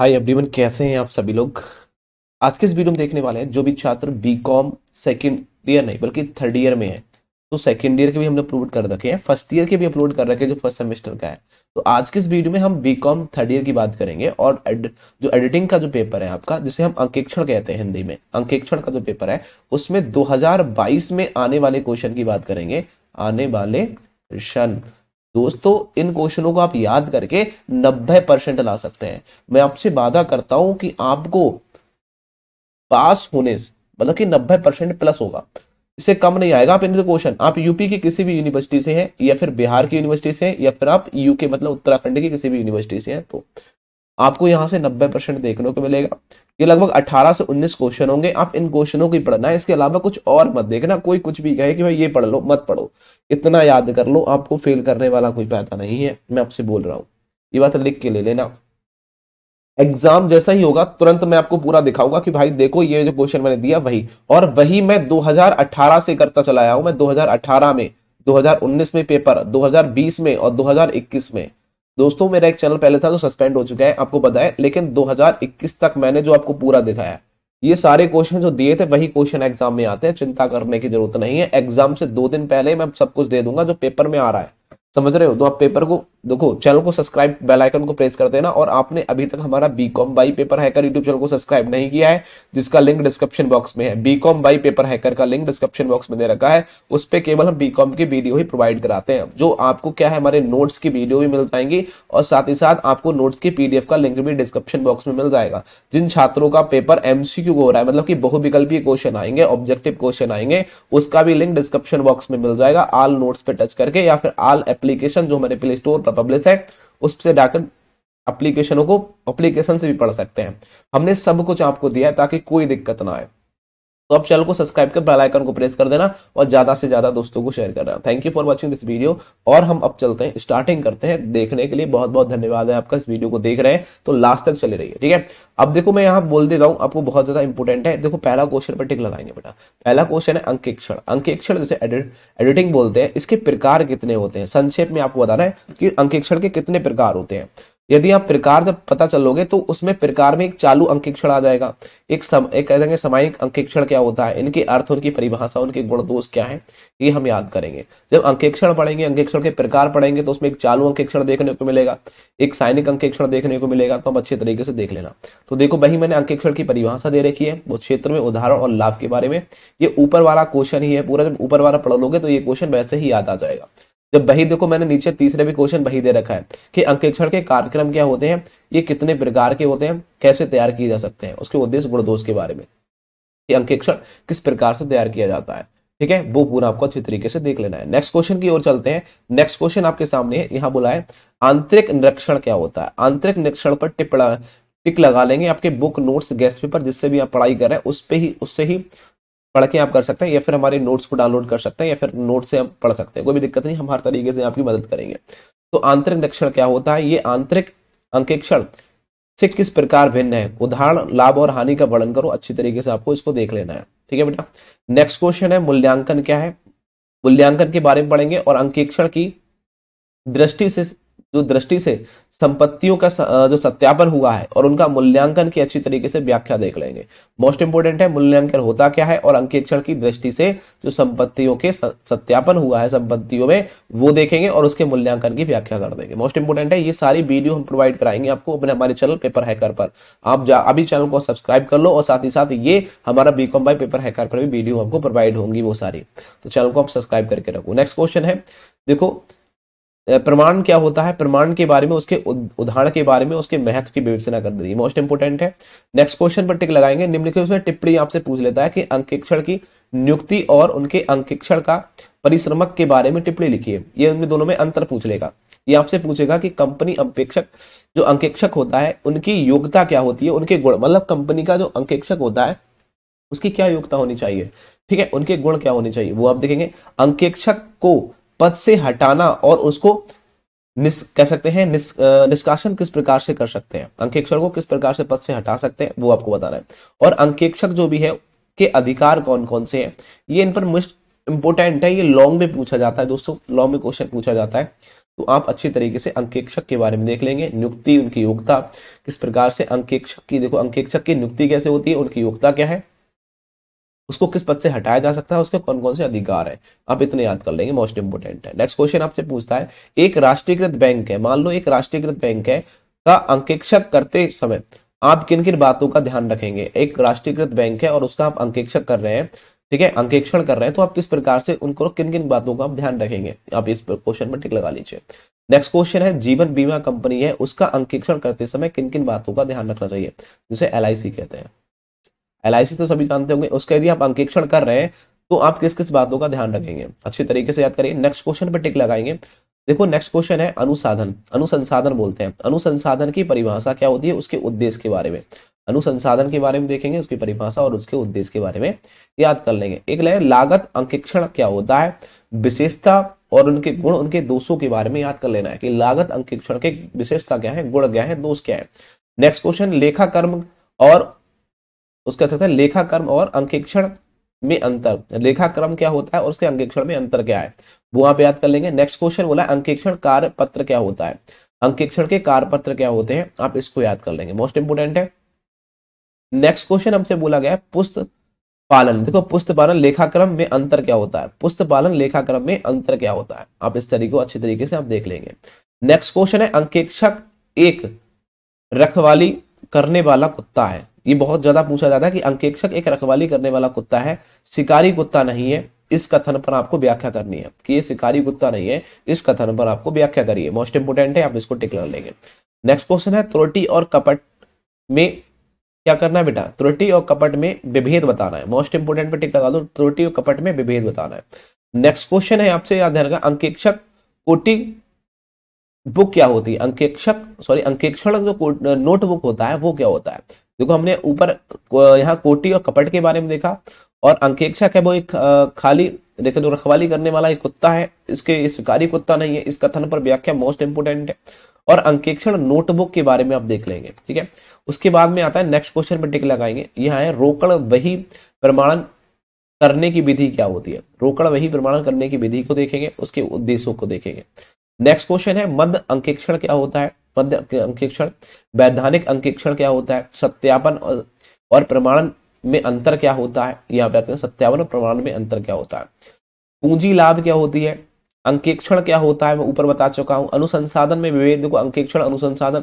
hi everyone कैसे हैं आप सभी लोग आज के इस वीडियो में देखने वाले हैं जो भी छात्र बीकॉम सेकंड सेकेंड ईयर नहीं बल्कि थर्ड ईयर में है तो सेकंड ईयर के भी हमने अपलोड कर रखे हैं फर्स्ट ईयर के भी अपलोड कर रखे हैं जो फर्स्ट सेमेस्टर का है तो आज के इस वीडियो में हम बी कॉम थर्ड ईयर की बात करेंगे और एड, जो एडिटिंग का जो पेपर है आपका जिसे हम अंकेक्षण कहते हैं हिंदी में अंकेक्षण का जो पेपर है उसमें दो में आने वाले क्वेश्चन की बात करेंगे आने वाले क्वेश्चन दोस्तों इन क्वेश्चनों को आप याद करके 90 परसेंट ला सकते हैं मैं आपसे वादा करता हूं कि आपको पास होने से मतलब कि 90 परसेंट प्लस होगा इससे कम नहीं आएगा आप इन क्वेश्चन आप यूपी की किसी भी यूनिवर्सिटी से हैं या फिर बिहार की यूनिवर्सिटी से या फिर आप यूके मतलब उत्तराखंड की किसी भी यूनिवर्सिटी से हैं तो आपको यहाँ से 90 परसेंट देखने को मिलेगा ये लगभग 18 से 19 क्वेश्चन होंगे आप इन क्वेश्चनों को पढ़ना है इसके अलावा कुछ और मत देखना कोई कुछ भी कहे कि भाई ये पढ़ लो मत पढ़ो इतना याद कर लो आपको फेल करने वाला कोई फायदा नहीं है मैं आपसे बोल रहा हूँ ये बात लिख के ले लेना एग्जाम जैसा ही होगा तुरंत मैं आपको पूरा दिखाऊंगा कि भाई देखो ये जो क्वेश्चन मैंने दिया वही और वही मैं 2018 से करता चला आया हूं मैं 2018 में 2019 में पेपर 2020 में और 2021 में दोस्तों मेरा एक चैनल पहले था जो तो सस्पेंड हो चुका है आपको पता लेकिन 2021 तक मैंने जो आपको पूरा दिखाया ये सारे क्वेश्चन जो दिए थे वही क्वेश्चन एग्जाम में आते हैं चिंता करने की जरूरत नहीं है एग्जाम से दो दिन पहले मैं सब कुछ दे दूंगा जो पेपर में आ रहा है समझ रहे हो तो आप पेपर को देखो चैनल को सब्सक्राइब बेल आइकन को प्रेस कर देना और आपने अभी तक हमारा BCom by paper hacker YouTube channel को सब्सक्राइब नहीं किया है जिसका लिंक डिस्क्रिप्शन बॉक्स में है बीकॉम बाई पेपर हैकर का लिंक डिस्क्रिप्शन बॉक्स में दे रखा है उस पर केवल हम बीकॉम की वीडियो ही प्रोवाइड कराते हैं जो आपको क्या है हमारे नोट्स की वीडियो भी मिल जाएंगी और साथ ही साथ आपको नोट्स की पीडीएफ का लिंक भी डिस्क्रिप्शन बॉक्स में मिल जाएगा जिन छात्रों का पेपर एमसीक्यू हो रहा है मतलब कि बहुविकल्पीय क्वेश्चन आएंगे ऑब्जेक्टिव क्वेश्चन आएंगे उसका भी लिंक डिस्क्रिप्शन बॉक्स में मिल जाएगा आल नोट्स पे टच करके या फिर आल एप्लीकेशन जो हमारे प्ले स्टोर पर पब्लिश है उससे जाकर अप्लीकेशनों को अप्लीकेशन से भी पढ़ सकते हैं हमने सब कुछ आपको दिया है ताकि कोई दिक्कत ना आए तो आप चैनल को सब्सक्राइब कर बेल आइकन को प्रेस कर देना और ज्यादा से ज्यादा दोस्तों को शेयर करना thank you for watching this video और हम अब चलते हैं स्टार्टिंग करते हैं देखने के लिए बहुत बहुत धन्यवाद है आपका इस वीडियो को देख रहे हैं तो लास्ट तक चले रहिए ठीक है अब देखो मैं यहाँ बोल दे रहा हूँ आपको बहुत ज्यादा इंपॉर्टेंट है देखो पहला क्वेश्चन पर टिक लगाएंगे बेटा पहला क्वेश्चन है अंकेक्षण अंकेक्षण जैसे एडिटिंग बोलते हैं इसके प्रकार कितने होते हैं संक्षेप में आपको बताना है कि अंकेक्षण के कितने प्रकार होते हैं यदि आप प्रकार जब पता चलोगे तो उसमें प्रकार में एक चालू अंकेक्षण आ जाएगा एक सम एक कह देंगे सामायिक अंकेक्षण क्या होता है इनके अर्थ उनकी परिभाषा उनके गुण दोष क्या है ये हम याद करेंगे जब अंकेक्षण पढ़ेंगे अंकेक्षण के प्रकार पढ़ेंगे तो उसमें एक चालू अंकेक्षण देखने को मिलेगा एक सैनिक अंकेक्षण देखने को मिलेगा तो हम अच्छे तरीके से देख लेना तो देखो वही मैंने अंकेक्षण की परिभाषा दे रखी है वो क्षेत्र में उदाहरण और लाभ के बारे में ये ऊपर वाला क्वेश्चन ही है पूरा जब ऊपर वाला पढ़ लोगे तो ये क्वेश्चन वैसे ही याद आ जाएगा जब वही देखो मैंने नीचे तीसरे भी क्वेश्चन वही दे रखा है कि अंकेक्षण के कार्यक्रम क्या होते हैं ये कितने प्रकार के होते हैं कैसे तैयार किए जा सकते हैं उसके उद्देश्य गुण दोष के बारे में कि अंकेक्षण किस प्रकार से तैयार किया जाता है ठीक है वो पूरा आपको अच्छी तरीके से देख लेना है नेक्स्ट क्वेश्चन की ओर चलते हैं नेक्स्ट क्वेश्चन आपके सामने है यहाँ बोला है आंतरिक निरीक्षण क्या होता है आंतरिक निरीक्षण पर टिप्पणा टिक लगा लेंगे आपके बुक नोट्स गैस पेपर जिससे भी आप पढ़ाई कर रहे हैं उस पर ही उससे ही पढ़ के आप कर सकते हैं या फिर हमारे नोट्स को डाउनलोड कर सकते हैं या फिर नोट से आप पढ़ सकते हैं कोई भी दिक्कत नहीं हम हर तरीके से आपकी मदद करेंगे तो आंतरिक निरीक्षण क्या होता है ये आंतरिक अंकेक्षण से किस प्रकार भिन्न है उदाहरण लाभ और हानि का वर्णन करो अच्छी तरीके से आपको इसको देख लेना है ठीक है बेटा नेक्स्ट क्वेश्चन है मूल्यांकन क्या है मूल्यांकन के बारे में पढ़ेंगे और अंकेक्षण की दृष्टि से जो दृष्टि से संपत्तियों का जो सत्यापन हुआ है और उनका मूल्यांकन की अच्छी तरीके से व्याख्या देख लेंगे मोस्ट इंपोर्टेंट है मूल्यांकन होता क्या है और अंकेक्षण की दृष्टि से जो संपत्तियों के सत्यापन हुआ है संपत्तियों में वो देखेंगे और उसके मूल्यांकन की व्याख्या कर देंगे मोस्ट इंपोर्टेंट है ये सारी वीडियो हम प्रोवाइड कराएंगे आपको अपने हमारे चैनल पेपर हैकर पर आप अभी चैनल को सब्सक्राइब कर लो और साथ ही साथ ये हमारा बीकॉम बाई पेपर हैकर पर भी वीडियो आपको प्रोवाइड होंगी वो सारी तो चैनल को आप सब्सक्राइब करके रखो नेक्स्ट क्वेश्चन है देखो प्रमाण क्या होता है प्रमाण के बारे में उसके उदाहरण के बारे में उसके महत्व की विवेचना कर दी मोस्ट इंपोर्टेंट है नेक्स्ट क्वेश्चन पर टिक लगाएंगे निम्नलिखित में टिप्पणी आपसे पूछ लेता है कि अंकेक्षण की नियुक्ति और उनके अंकेक्षण का परिश्रमक के बारे में टिप्पणी लिखिए ये उनमें दोनों में अंतर पूछ लेगा ये आपसे पूछेगा कि कंपनी अपेक्षक जो अंकेक्षक होता है उनकी योग्यता क्या होती है उनके गुण मतलब कंपनी का जो अंकेक्षक होता है उसकी क्या योग्यता होनी चाहिए ठीक है उनके गुण क्या होने चाहिए वो आप देखेंगे अंकेक्षक को पद से हटाना और उसको निस कह सकते हैं निस, निष्कासन किस प्रकार से कर सकते हैं अंकेक्षर को किस प्रकार से पद से हटा सकते हैं वो आपको बताना है और अंकेक्षक जो भी है के अधिकार कौन कौन से हैं ये इन पर मोस्ट इंपोर्टेंट है ये लॉन्ग में पूछा जाता है दोस्तों लॉन्ग में क्वेश्चन पूछा जाता है तो आप अच्छी तरीके से अंकेक्षक के बारे में देख लेंगे नियुक्ति उनकी योग्यता किस प्रकार से अंकेक्षक की देखो अंकेक्षक की नियुक्ति कैसे होती है उनकी योग्यता क्या है उसको किस पद से हटाया जा सकता है उसके कौन कौन से अधिकार है आप इतने याद कर लेंगे मोस्ट इंपोर्टेंट है नेक्स्ट क्वेश्चन आपसे पूछता है एक राष्ट्रीयकृत बैंक है मान लो एक राष्ट्रीयकृत बैंक है का अंकेक्षक करते समय आप किन किन बातों का ध्यान रखेंगे एक राष्ट्रीयकृत बैंक है और उसका आप अंकेक्षक कर रहे हैं ठीक है अंकेक्षण कर रहे हैं तो आप किस प्रकार से उनको किन किन बातों का आप ध्यान रखेंगे आप इस क्वेश्चन पर टिक लगा लीजिए नेक्स्ट क्वेश्चन है जीवन बीमा कंपनी है उसका अंकेक्षण करते समय किन किन बातों का ध्यान रखना चाहिए जिसे एल कहते हैं एल तो सभी जानते होंगे उसका यदि आप अंकेक्षण कर रहे हैं तो आप किस किस बातों का ध्यान रखेंगे अच्छे तरीके से याद करिए नेक्स्ट क्वेश्चन पर टिक लगाएंगे देखो नेक्स्ट क्वेश्चन है अनुसाधन अनुसंसाधन बोलते हैं अनुसंसाधन की परिभाषा क्या होती है उसके उद्देश्य के बारे में अनुसंसाधन के बारे में देखेंगे उसकी परिभाषा और उसके उद्देश्य के बारे में याद कर लेंगे एक लाइन लागत अंकेक्षण क्या होता है विशेषता और उनके गुण उनके दोषों के बारे में याद कर लेना है कि लागत अंकेक्षण के विशेषता क्या है गुण क्या है दोष क्या है नेक्स्ट क्वेश्चन लेखा कर्म और कह सकता है लेखा और अंकेक्षण में अंतर लेखा क्रम क्या होता है और उसके अंकेक्षण में अंतर क्या है वो आप याद कर लेंगे नेक्स्ट क्वेश्चन बोला अंकेक्षण कार्य पत्र क्या होता है अंकेक्षण के पत्र क्या होते हैं आप इसको याद कर लेंगे मोस्ट इंपोर्टेंट है नेक्स्ट क्वेश्चन हमसे बोला गया है पुस्त पालन देखो पुस्त पालन लेखाक्रम में अंतर क्या होता है पुस्त पालन लेखाक्रम में अंतर क्या होता है आप इस तरीके को अच्छे तरीके से आप देख लेंगे नेक्स्ट क्वेश्चन है अंकेक्षक एक रखवाली करने वाला कुत्ता है ये बहुत ज्यादा पूछा जाता है कि अंकेक्षक एक रखवाली करने वाला कुत्ता है शिकारी कुत्ता नहीं है इस कथन पर आपको व्याख्या करनी है कि ये शिकारी कुत्ता नहीं है इस कथन पर आपको व्याख्या करिए मोस्ट इंपोर्टेंट है आप इसको टिक कर लेंगे नेक्स्ट क्वेश्चन है त्रुटि और कपट में क्या करना है बेटा त्रुटि और कपट में विभेद बताना है मोस्ट इंपोर्टेंट पे टिक लगा दो त्रुटि और कपट में विभेद बताना है नेक्स्ट क्वेश्चन है आपसे याद रहेगा अंकेक्षक कोटि बुक क्या होती है अंकेक्षक सॉरी अंकेक्षण जो नोटबुक होता है वो क्या होता है देखो हमने ऊपर यहाँ कोटी और कपट के बारे में देखा और अंकेक्षक है वो एक खाली देखो जो रखवाली करने वाला एक कुत्ता है इसके स्वीकारी कुत्ता नहीं है इस कथन पर व्याख्या मोस्ट इंपोर्टेंट है और अंकेक्षण नोटबुक के बारे में आप देख लेंगे ठीक है उसके बाद में आता है नेक्स्ट क्वेश्चन पर टिक लगाएंगे यहाँ है रोकड़ वही प्रमाणन करने की विधि क्या होती है रोकड़ वही प्रमाणन करने की विधि को देखेंगे उसके उद्देश्यों को देखेंगे नेक्स्ट क्वेश्चन है मध्य अंकेक्षण क्या होता है मध्य अंकेक्षण वैधानिक अंकेक्षण क्या होता है सत्यापन और प्रमाणन में अंतर क्या होता है यहाँ पे आते हैं सत्यापन और प्रमाणन में अंतर क्या होता है पूंजी लाभ क्या होती है अंकेक्षण क्या होता है मैं ऊपर बता चुका हूं अनुसंसाधन में विभेद को अंकेक्षण अनुसंसाधन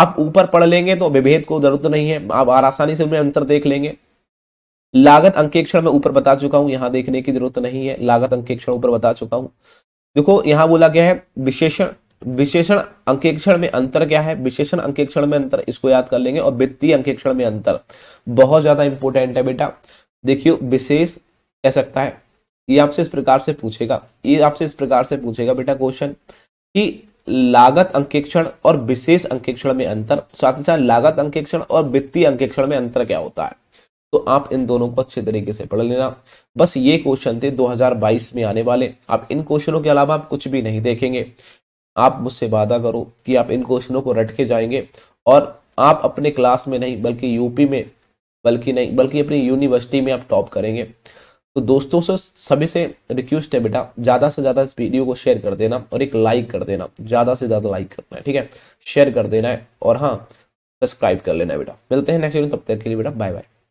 आप ऊपर पढ़ लेंगे तो विभेद को जरूरत नहीं है आप आसानी से उनमें अंतर देख लेंगे लागत अंकेक्षण में ऊपर बता चुका हूं यहाँ देखने की जरूरत नहीं है लागत अंकेक्षण ऊपर बता चुका हूं देखो यहां बोला गया है विशेषण विशेषण अंकेक्षण में अंतर क्या है विशेषण अंकेक्षण में अंतर इसको याद कर लेंगे और वित्तीय अंकेक्षण में अंतर बहुत ज्यादा इंपोर्टेंट है बेटा देखियो विशेष कह सकता है ये आपसे इस प्रकार से पूछेगा ये आपसे इस प्रकार से पूछेगा बेटा क्वेश्चन कि लागत अंकेक्षण और विशेष अंकेक्षण में अंतर साथ ही साथ लागत अंकेक्षण और वित्तीय अंकेक्षण में अंतर क्या होता है तो आप इन दोनों को अच्छे तरीके से पढ़ लेना बस ये क्वेश्चन थे 2022 में आने वाले आप इन क्वेश्चनों के अलावा आप कुछ भी नहीं देखेंगे आप मुझसे वादा करो कि आप इन क्वेश्चनों को रट के जाएंगे और आप अपने क्लास में नहीं बल्कि यूपी में बल्कि नहीं बल्कि अपनी यूनिवर्सिटी में आप टॉप करेंगे तो दोस्तों से सभी से रिक्वेस्ट है बेटा ज़्यादा से ज़्यादा इस वीडियो को शेयर कर देना और एक लाइक कर देना ज़्यादा से ज़्यादा लाइक करना है ठीक है शेयर कर देना है और हाँ सब्सक्राइब कर लेना है बेटा मिलते हैं नेक्स्ट वीडियो तब तक के लिए बेटा बाय बाय